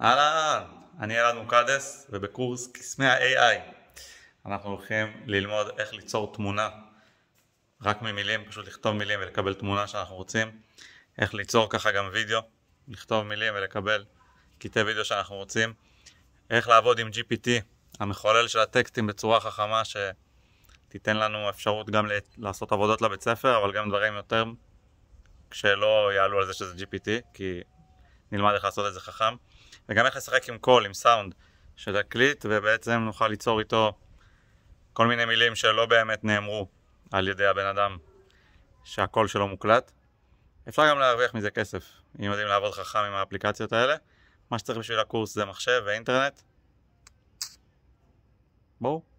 אהלן, אני אלעד מוקדס ובקורס קסמי ה-AI אנחנו הולכים ללמוד איך ליצור תמונה רק ממילים, פשוט לכתוב מילים ולקבל תמונה שאנחנו רוצים איך ליצור ככה גם וידאו, לכתוב מילים ולקבל קטעי וידאו שאנחנו רוצים איך לעבוד עם GPT, המחולל של הטקסטים בצורה חכמה שתיתן לנו אפשרות גם לעשות עבודות לבית ספר אבל גם דברים יותר שלא יעלו על זה שזה GPT כי נלמד איך לעשות את זה חכם. וגם איך לשחק עם קול, עם סאונד, של שתקליט, ובעצם נוכל ליצור איתו כל מיני מילים שלא באמת נאמרו על ידי הבן אדם שהקול שלו מוקלט. אפשר גם להרוויח מזה כסף, אם יודעים לעבוד חכם עם האפליקציות האלה. מה שצריך בשביל הקורס זה מחשב ואינטרנט. בואו.